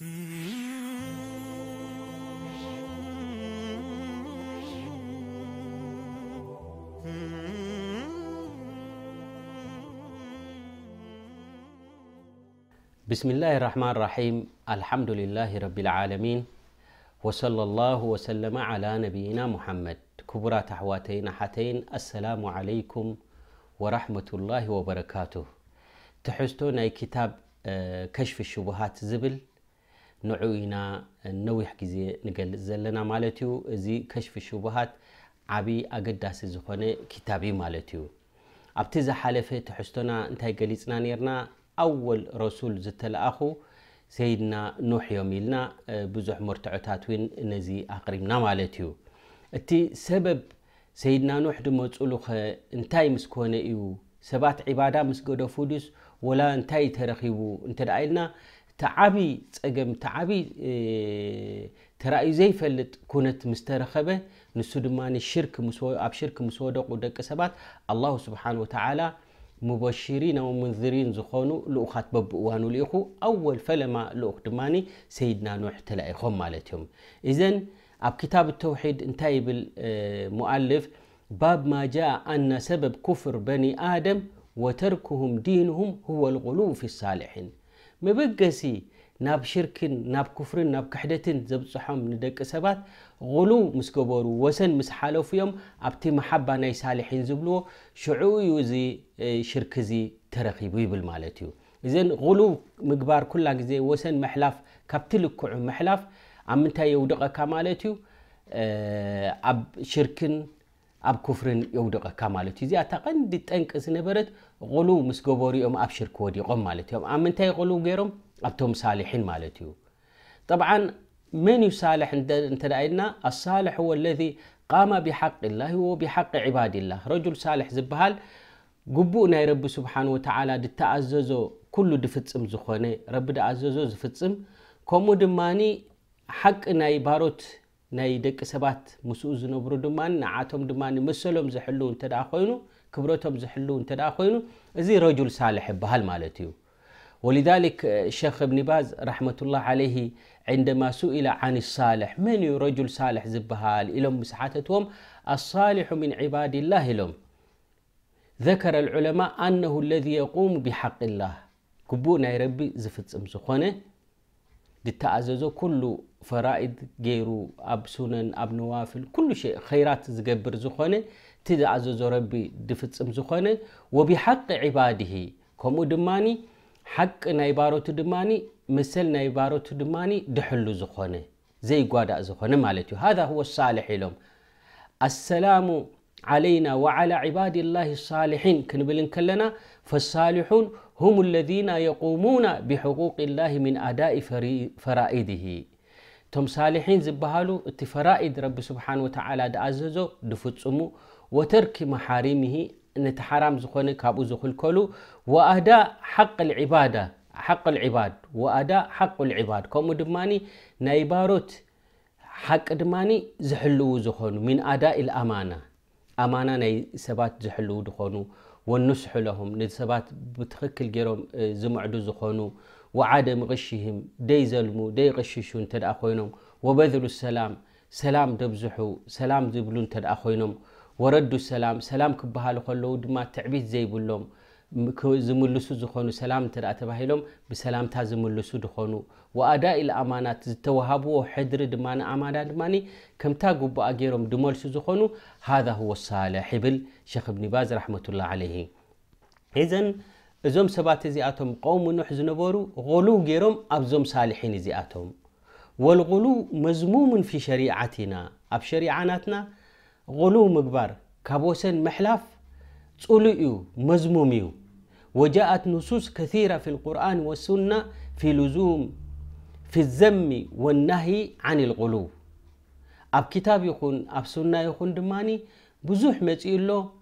بسم الله الرحمن الرحيم الحمد لله رب العالمين وصلى الله وسلم على نبينا محمد كبرى تحواتين حتين السلام عليكم ورحمة الله وبركاته تحستون كتاب كشف الشبهات زبل ንዑኡ ኢና ነዊሕ ግዜ ንገልፅ ዘለና ማለት ዩ እዚ ከሽፊ ሽቡሃት ዓብዪ ኣገዳሲ ዝኮነ ክታብ እ ማለት እዩ ኣብቲ ዝሓለፈ ተሕዝቶና እንታይ ገሊፅና ነርና ኣወል ረሱል ዝተለኣኹ ሰይድና ኖሕ ዮም ኢልና ብዙሕ መርትዖታት ውን ነዚ ኣቅሪምና ማለት እዩ እቲ ሰበብ ሰይድና ኖሕ ድመፁሉ ኸ እንታይ ምስኮነ እዩ ሰባት ዕባዳ ምስ ገደፉ ዱስ ወላ እንታይ ተረኪቡ እንተ ደ ኢልና تعبي تقم تعبي ترأي زي فلت كنت مسترخبة نسودماني شرك مسوي أب شرك مسوي دق ودق سبات الله سبحانه وتعالى مبشرين ومنذرين زخانو لأخات ببؤوانو ليخو أول فلما لأخدماني سيدنا نوح تلائخهم مالتهم إذن أب كتاب التوحيد انتهي بالمؤلف باب ما جاء أن سبب كفر بني آدم وتركهم دينهم هو الغلو في الصالحين መበገሲ ናብ ሽርክን ናብ ክፍርን ናብ ክሕደትን ዘብፅሖም ንደቂ ሰባት غሉብ ምስ ገበሩ ወሰን ምስ ሓለፉ ዮም ኣብቲ ማሓባ ናይ ሳልሒን ዝብልዎ ሽዑ ዚ ሽርክ ዚ ተረኺቡ ይብል ማለት እዩ እዘን غሉብ ምግባር ኩላ ግዜ ወሰን መሕላፍ ካብቲ ልክዑ መሕላፍ ኣብ ምንታይ የውድቐካ ማለት እዩ ኣብ ሽርክን أب كفرن يودق كمالت يزي أتقن دي تنك سنبرت غلو مسقبوري أم أبشر كودي غم مالت يوم أمن تاي غلو غيرهم أبتهم صالحين مالت طبعا من يصالح انت رأينا الصالح هو الذي قام بحق الله وبحق عباد الله رجل صالح زبهال قبونا يا رب سبحانه وتعالى دتعززو كل دفتسم زخوني رب دعززو زفتسم كومو دماني حقنا يباروت ناي دك سبات مسؤوز نبرو دمان ንዓቶም دمان مسلم زحلون እተ ኮይኑ ክብረቶም ዘሕልው እተ ኮይኑ እዚ ረጅል ሳልሕ ولذلك الشيخ ابن باز رحمة الله عليه عندما سئل عن الصالح من رجل صالح زبهال إلهم مسحاتتهم الصالح من عباد الله لهم ذكر العلماء أنه الذي يقوم بحق الله كبونا ናይ ረቢ ዝፍፅም دتعززو كلو فرائد غيرو اب سنن اب نوافل كل شيء خيرات زغبر زخونه تدعززو ربي دفصم زخونه وبحق عباده كومو دماني حق نايبارو دماني مثل نايبارو دماني دحلو زخونه زي غادا زخونه مالتي هذا هو الصالح لهم السلام علينا وعلى عباد الله الصالحين كنبلن كلنا فالصالحون هم الذين يقومون بحقوق الله من أداء فرائده تم صالحين زبهالو اتفرائد رب سبحانه وتعالى دعززو دفتصمو وترك محارمه نتحرام زخون كابو زخل كلو وأداء حق العبادة حق العباد وأداء حق العباد كوم دماني نيباروت حق دماني زحلو زخونو من أداء الأمانة أمانة ناي سبات زحلو دخونو ونسح لهم نسبات بتخكل جرم زمعدو زخونو وعدم غشهم دي زلمو دي غششون تد أخوينهم وبذلوا السلام سلام دبزحو سلام زبلون تد أخوينهم وردوا السلام سلام كبها لخلو دما تعبيد زيبولهم لهم ዝምልሱ ዝኾኑ ሰላም እንተ ደኣ ተባሂሎም ብሰላምታ ዝምልሱ ድኾኑ ወኣዳ ኢል ኣማናት ዝተዋሃብዎ ሕድሪ ድማ ኣማና ድማኒ ከምታ ጉቡኣ ገይሮም ድመልሱ ዝኾኑ ሃذ ህወ ሳልሕ ይብል ሸክ እብኒ ባዝ ራሕመትላ ዓለይሂ እዘን እዞም ሰባት እዚኣቶም ቆውም ኑሕ ዝነበሩ غሉ ገይሮም ኣብዞም ሳልሒን እዚኣቶም ወልغሉ መዝሙሙን ፊ ሸሪዓትና ኣብ ሸሪዓናትና غሉ ምግባር ካብ ወሰን መሕላፍ ፅሉእ እዩ መዝሙም እዩ وجاءت نصوص كثيرة في القرآن والسنة في لزوم في الزم والنهي عن الغلو أب كتاب يخون أب سنة يخون دماني بزوح መፅኡ الله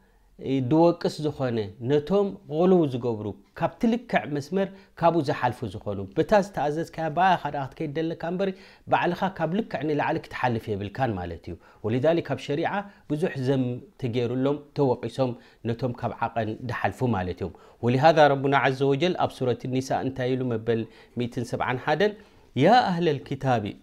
دوکس زخانه نتام قلو زگبرو کابتلیک که مسمر کابو زحلف زخانو بتاز تازه که با آخر عهد دل کامبری بعلخا کابلیک عنی لعلك تحلفیه بالکان مالتیو ولی دالیک هب شریعه بزح زم تجير لهم توقیسهم نتام کاب عقن دحلفو مالتیم ولی ولهذا ربنا عز وجل آب النساء انتایلو مبل میتن سبع حدن يا أهل الكتاب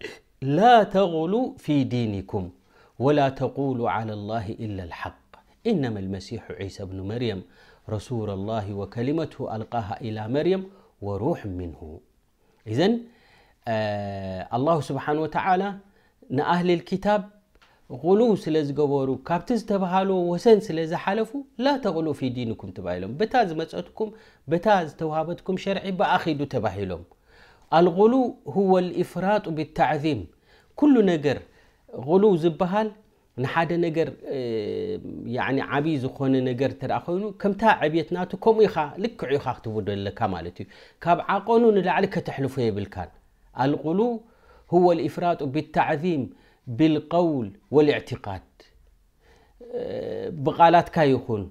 لا تغلو في دينكم ولا تقولوا على الله إلا الحق إنما المسيح عيسى بن مريم رسول الله وكلمته ألقاها إلى مريم وروح منه إذن آه الله سبحانه وتعالى نأهل الكتاب غلو سلز قبورو كابتز تبهالو وسن سلز حلفو لا تغلو في دينكم تبهيلهم بتاز مسعتكم بتاز توابتكم شرعي بأخيدو تبهيلهم الغلو هو الإفراط بالتعظيم كل نقر غلو زبهال نحادة نجر يعني عبي زخون نجر ترى خوينو كم تاع عبيت ناتو كم يخا لك عيخا اكتبوا ده اللي كمالتي كاب عقونو نلعلك تحلفوا بالكان القلو هو الإفراط بالتعظيم بالقول والاعتقاد بقالات كا يخون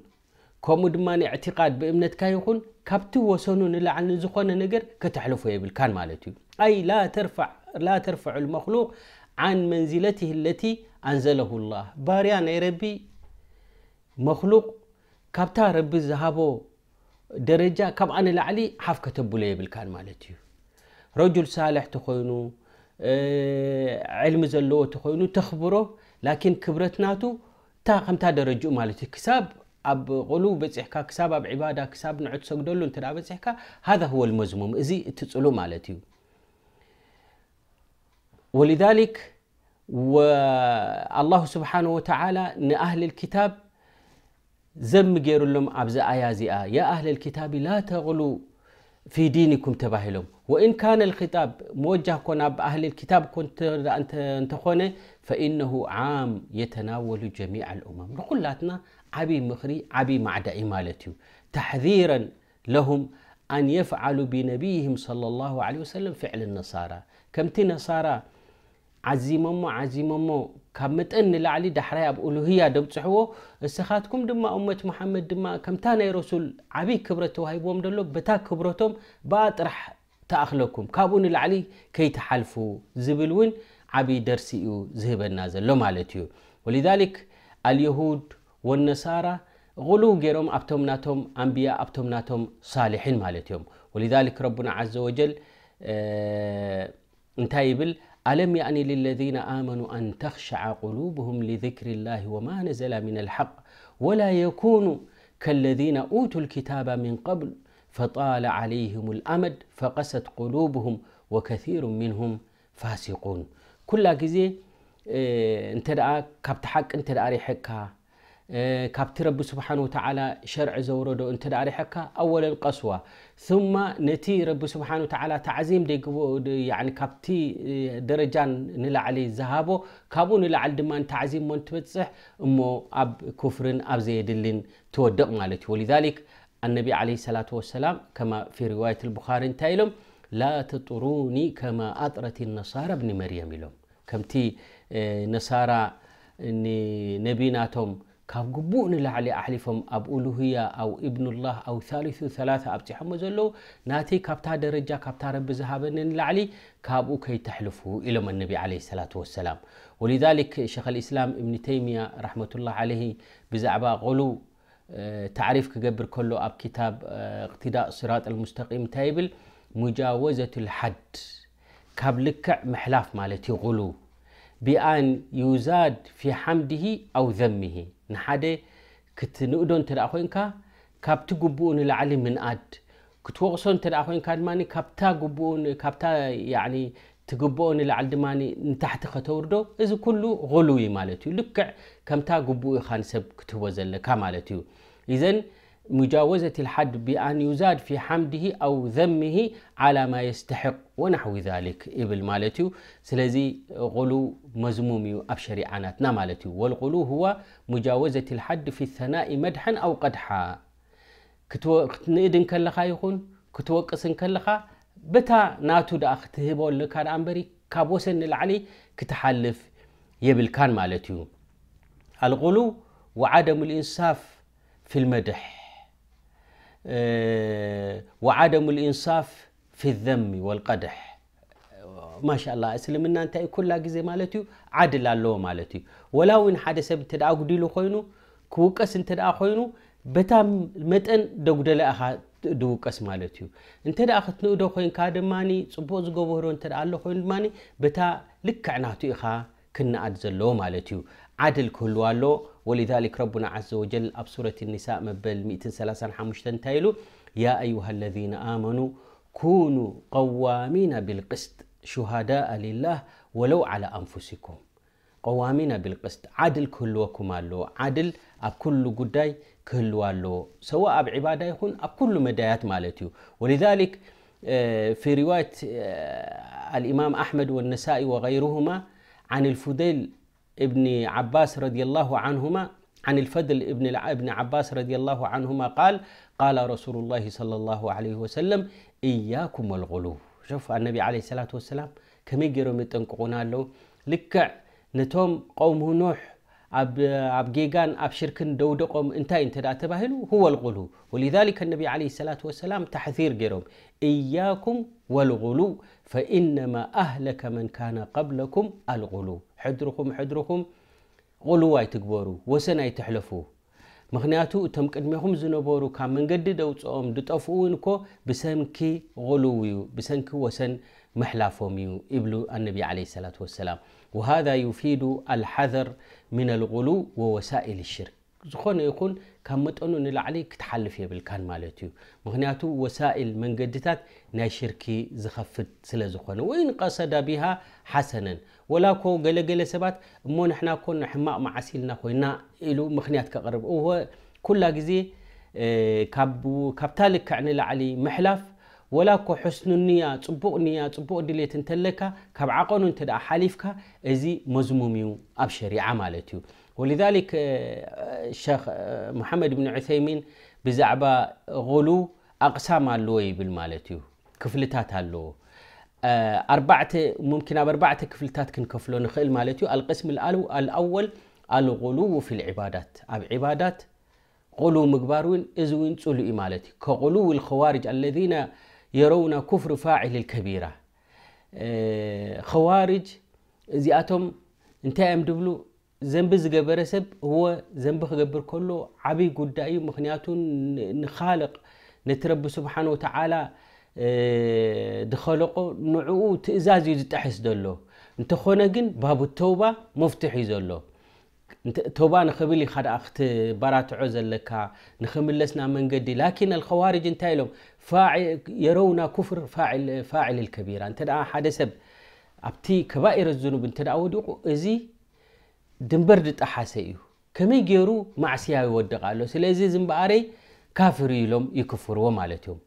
كم دمان اعتقاد بإمنت كا يخون كابتو وسونو نلعن زخون نجر كتحلفوا بالكان مالتي أي لا ترفع لا ترفع المخلوق عن منزلته التي أنزله الله باريان ني ربي مخلوق كابتا ربي الزهابو درجة كاب أنا لعلي حف لي بالكان مالتي رجل صالح اه علم زلو تخينو تخبره لكن كبرتناتو تا خمتا درجو مالتي كساب أب غلو በፂሕካ كساب أب عبادة كساب نعود ትሰግደሉ دولو በፂሕካ ሃذ ሁወ ልመዝሙም እዚ እቲ ፅሉ ማለት ولذلك والله سبحانه وتعالى أهل الكتاب زم جير لهم ابزا آيا يا أهل الكتاب لا تغلوا في دينكم تباهلهم وإن كان الخطاب موجه كون أهل الكتاب كنت خونه فإنه عام يتناول جميع الأمم نقولاتنا عبي مخري عبي معد إمالتي تحذيرا لهم أن يفعلوا بنبيهم صلى الله عليه وسلم فعل النصارى كمتي نصارى ዚሞሞ ዚሞሞ ካብ መጠን ንላዕሊ ዳሕራይ ኣብ ሉህያ ደብፅሕዎ እሰኻትኩም ድማ እሞት መሓመድ ድማ ከምታ ናይ ረሱል ዓብይ ክብረት ተዋሂብዎም ሎ በታ ክብረቶም ብኣ ጥራሕ ተኣክለኩም ካብኡ ንላዕሊ ከይተሓልፉ ዝብል እውን ዓብይ ደርሲ እዩ ዝህበና ዘሎ ማለት እዩ ወክ ኣልየሁድ ወነሳራ ቕሉ ገይሮም ኣብቶም ናቶም ኣንቢያ ኣብቶም ናቶም ሳሊሒን ማለት እዮም ወ ረና ዘ ወጀል እንታይ ብል ألم يعني للذين آمنوا أن تخشع قلوبهم لذكر الله وما نزل من الحق ولا يكونوا كالذين أوتوا الكتاب من قبل فطال عليهم الأمد فقست قلوبهم وكثير منهم فاسقون كل جزي إيه، انت كبت حق انت ريحك ካብቲ ረቢ ስብሓን ወተዓላ ሸርዒ ዘውረዶ እንተ ዳሪሕካ ኣወለ ልቀስዋ ثማ ነቲ ረቢ ስብሓን ወተዓላ ተዓዚም ደይግብኦ ካብቲ ደረጃን ንላዕሊ ዝሃቦ ካብኡ ንላዕሊ ድማ ተዓዚም ሞን ትበፅሕ እሞ ኣብ ክፍርን ኣብ ዘየድልን ትወደቕ ማለት እዩ ወሊዛሊክ ኣነቢ ዓለ ሰላት ወሰላም ከማ ፊ ሪዋየት ልቡኻሪ እንታይ ኢሎም ላ ተጥሩኒ ከማ ኣጥረት ነሳራ ብኒ መርየም ኢሎም ከምቲ ነሳራ ንነቢናቶም كاب قبؤن لعلي أحلفهم أب أولوهيا أو ابن الله أو ثالث ثلاثة أب تحمز الله ناتي كابتا درجة كابتا رب زهابن لعلي كاب أكي تحلفه إلى من النبي عليه الصلاة والسلام ولذلك شيخ الإسلام ابن تيمية رحمة الله عليه بزعبا غلو تعريف كقبر كله أب كتاب اقتداء صراط المستقيم تايبل مجاوزة الحد كاب لكع محلاف مالتي غلو بأن يزاد في حمده أو ذمه ንሓደ ክትንእዶ እንተ ደኣ ኮይንካ ካብቲ ግብኡ ንላዕሊ ምንኣድ ክትወቕሶ እንተ ደኣ ኮይንካ ድማ ካብታ ካብታ ትግብኦ ንላዓሊ ድማ ንታሕቲ ከተውርዶ እዚ ኩሉ غሉይ ማለት እዩ ልክዕ ከምታ ግብኡ ኢኻ ንሰብ ክትህቦ ዘለካ ማለት እዩ እዘን مجاوزة الحد بأن يزاد في حمده أو ذمه على ما يستحق ونحو ذلك إبل مالتيو سلزي غلو مزموميو أبشري عناتنا مالتيو والغلو هو مجاوزة الحد في الثناء مدحا أو قدحا كتو نئدن كلخا يخون كتو قسن كلخا بتا ناتو داخته بول لكان أمبري كابوسن العلي كتحلف يبل كان مالتيو الغلو وعدم الإنصاف في المدح ወዓደሙ ልኢንሳፍ ፊ ዘሚ ወልቀድሕ ማሻላ እስልምና እንታይ ኩላ ግዜ ማለት እዩ ዓድል ኣለዎ ማለት እዩ ወላ እውን ሓደ ሰብ እንተ ጉዲሉ ኮይኑ ክውቀስ እንተ ኮይኑ በታ መጠን ደጉደለ ኢኻ ድውቀስ ማለት እዩ እንተ ክትንእዶ ኮይንካ ድማ ፅቡቅ ዝገበሮ እተ ኣሎ ኮይኑ ድማ በታ ልክዕ ኢኻ ክነኣድ ዘለዎ ማለት እዩ ዓድል ክህልዋ ኣለዎ ولذلك ربنا عز وجل أب سورة النساء مبل حمشتن تايلو يا أيها الذين آمنوا كونوا قوامين بالقسط شهداء لله ولو على أنفسكم قوامين بالقسط عدل كلكم له عدل أب كل قداي كل والله سواء أب عبادة يكون أب كل مدايات مالتيو ولذلك آه، في رواية آه، الإمام أحمد والنسائي وغيرهما عن الفضيل ابن عباس رضي الله عنهما عن الفضل ابن ابن عباس رضي الله عنهما قال قال رسول الله صلى الله عليه وسلم اياكم والغلو شوف النبي عليه الصلاه والسلام كم يجروا متنققون له لك نتوم قوم نوح اب اب جيجان اب شركن دودقم انت انت دا تباهلو هو الغلو ولذلك النبي عليه الصلاه والسلام تحذير جيروم اياكم والغلو فانما اهلك من كان قبلكم الغلو ሕድርኹም ሕድርኩም ቁልዋ ኣይትግበሩ ወሰን ኣይትሕለፉ ምክንያቱ እቶም ቅድሚኹም ዝነበሩ ካብ መንገዲ ደውፅኦም ዝጠፍኡውን እኮ ብሰንኪ غልው እዩ ብሰንኪ ወሰን መሕላፎም እዩ ይብሉ ኣነቢ ለ ሰላት ወሰላም وሃذ يፊዱ አልሓذር ምن الغሉ وወሳኢል ሽርክ ዝኾነ ይኹን ካብ መጠኑ ንላዕሊ ክትሓልፍ የብልካ ማለ እዩ ምክንያቱ ወሳል መንገድታት ናይ ሽርክ ዝከፍት ስለ ዝኮነ ወይ ቀሰዳ ቢሃ ሓሰነን ወላኮ ገለገለ ሰባት እሞ ናኮሕማቅ መዓሲልና ኮይና ምክንያት ር ኩላ ግዜ ካብታ ልክዕ ንላዕሊ መሕላፍ ወላኮ ሕስ ፅቡቅ ፅቡቅ ድሌት እተለካ ካብ ዓቀኑ ሓሊፍካ እዚ መዝሙም ኣብ ሸሪع ማለት እዩ ولذلك آه، آه، الشيخ آه، محمد بن عثيمين بزعبة غلو أقسام اللوي بالمالتيو كفلتات اللو أربعة ممكن أربعة كفلتات كن كفلون خيل مالتيو القسم الأول الغلو في العبادات أب عبادات غلو مقبارون إزوين تسولوا إمالتي كغلو الخوارج الذين يرون كفر فاعل الكبيرة خوارج زي زياتهم انتهم دبلو زنب زجبر سب هو زنب خجبر كله عبي جدا أي مخنياته نخالق نترب سبحانه وتعالى دخلقه نوعه تأزاز يجد تحس دلو انت خونا جن باب التوبة مفتح يزلو انت توبة نخبل خد أخت برات عزل لك نخمل لسنا من قدي لكن الخوارج انت فاعل يرونا كفر فاعل فاعل الكبير انت حدا سب أبتي كبائر الزنوب انت ودوق ازي ድንበር ዝጠሓሰ كم ከመይ مع ማዕስያ ይወድቕ ኣሎ سلازي زنباري كافر يلوم يكفر ومالتهم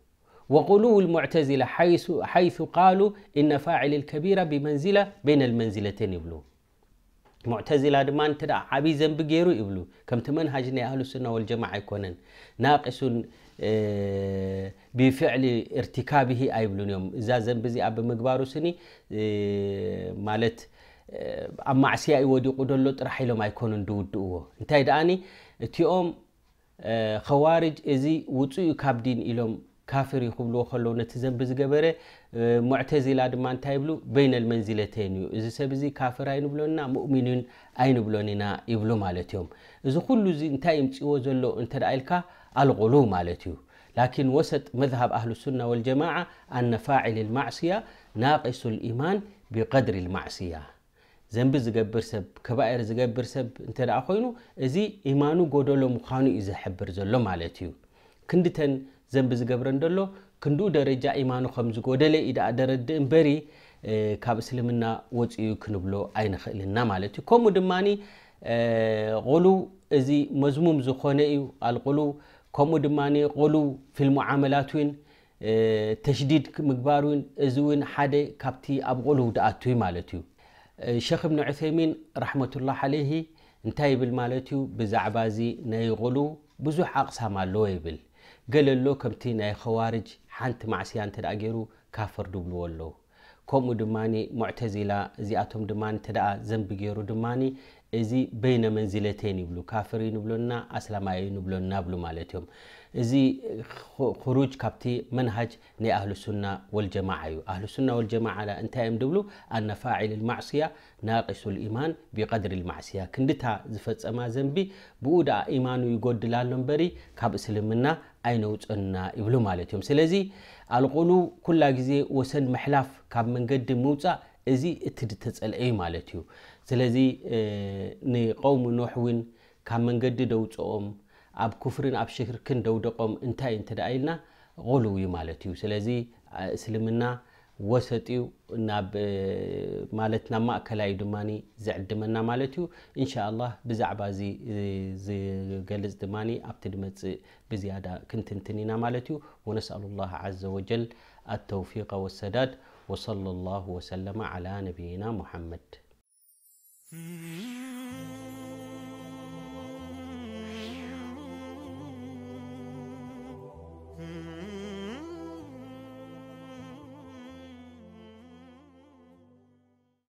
وقولوا المعتزلة حيث, حيث قالوا إن فاعل الكبيرة بمنزلة بين المنزلتين يبلو معتزلة دما انت عبي زنب يبلو كم تمنهجنا أهل السنة والجماعة يكونن ناقص بفعل ارتكابه أيبلون يوم إذا زنب زي أب مقبارو سني مالت ኣብ ማዕስያ ይወዲቑ ደሎ ጥራሕ ኢሎም ኣይኮኑን ድውድእዎ እንታይ ደኣኒ እቲኦም ከዋርጅ እዚ ውፅኡ ካብ ዲን ኢሎም ካፍር ይክብልዎ ከለዉ ነቲ ዘንቢ ዝገበረ ሙዕተዚላ ድማ እንታይ ይብሉ በይነልመንዚለተይን እዩ እዚ ሰብ እዚ ካፍር ኣይንብሎንና ሙእሚንን ኣይንብሎን ኢና ይብሉ ማለት እዮም እዚ ኩሉ ዚ እንታይ ይምፅዎ ዘሎ እንተደኣ ኢልካ ኣልغሉ ማለት እዩ ላኪን ወሰጥ መذሃብ ኣህልሱና ወልጀማዓ ኣነ ፋዕል ልማዕስያ ናቂሱ ልኢማን ብቀድሪ ልማዕስያ ዘንቢ ዝገብር ሰብ ከባኤር ዝገብር ሰብ እንተ ደኣ ኮይኑ እዚ ኢማኑ ጎደሎ ምዃኑ እዩ ዝሕብር ዘሎ ማለት እዩ ክንዲተን ዘንቢ ዝገብረን ደሎ ክንድኡ ደረጃ ኢማኑ ከም ዝጎደለ ኢ ደኣ ደረዲ እምበሪ ካብ እስልምና ወፅኡ ክንብሎ ኣይንኽእልና ማለት እዩ ከምኡ ድማ ቁሉ እዚ መዝሙም ዝኾነ እዩ ኣልቁሉ ከምኡ ድማ ቁሉ ፊልሙዓመላት እውን ተሽዲድ ምግባር እውን እዚ እውን ሓደ ካብቲ ኣብ ቁሉ ድኣትዩ ማለት እዩ ሸክ እብኒ ዑሰይሚን ራሕመቱላ ዓለይሂ እንታይ ይብል ማለት እዩ ብዛዕባ እዚ ናይ ቁሉ ብዙሕ ኣቕሳም ኣለዎ ይብል ገለ ሎ ከምቲ ናይ ከዋርጅ ሓንቲ ማዕስያ እንተ ደኣ ገይሩ ካፈር ድብልዎ ኣለዉ ከምኡ ድማ ሙዕተዚላ እዚኣቶም ድማ እተ ደኣ ዘንቢ ገይሩ ድማ እዚ በይነ መንዝለተይን ይብሉ ካፍር ንብሎና ኣስላማይ ንብሎና ብሉ ማለት እዮም እዚ ክሩጅ ካብቲ መንሃጅ ናይ ኣህልሱና ወልጀማዓ እዩ ኣህልሱና ወልጀማዓ እንታይ እዮም ድብሉ ኣነፋዒል ልማዕስያ ናቂሱ ልኢማን ብቀድሪ ልማዕስያ ክንዲታ ዝፈፀማ ዘንቢ ብኡ ደኣ ኢማኑ ይጎድላ ኣሎ እምበሪ ካብ እስልምና ኣይነውፀና ይብሉ ማለት እዮም ስለዚ ኣልቁሉ ኩላ ግዜ ወሰን መሕላፍ ካብ መንገዲ ምውፃእ እዚ እቲ ድተፀልአ እዩ ማለት እዩ ስለዚ ንቆውሚ ኖሕ እውን ካብ መንገዲ ደውፅኦም ኣብ ክፍርን ኣብ ሽርክን ደውደቆም እንታይ እንተደ ኢልና ቆልው ማለት እዩ ስለዚ እስልምና ወሰጢኡ ማለት ናብ ማእከላዩ ድማ ዘዕድመና ማለት እዩ እንሻ ላ ብዛዕባ እዚ ዝገልፅ ድማ ኣብቲ ድመፅእ ብዝያዳ ክንትንትን ኢና ማለት እዩ ወነስኣሉ ላ ዘ ወጀል ኣተውፊق ወሰዳድ ወصለ ላه ወሰለማ ዓላ ነብይና ሙሐመድ Mm.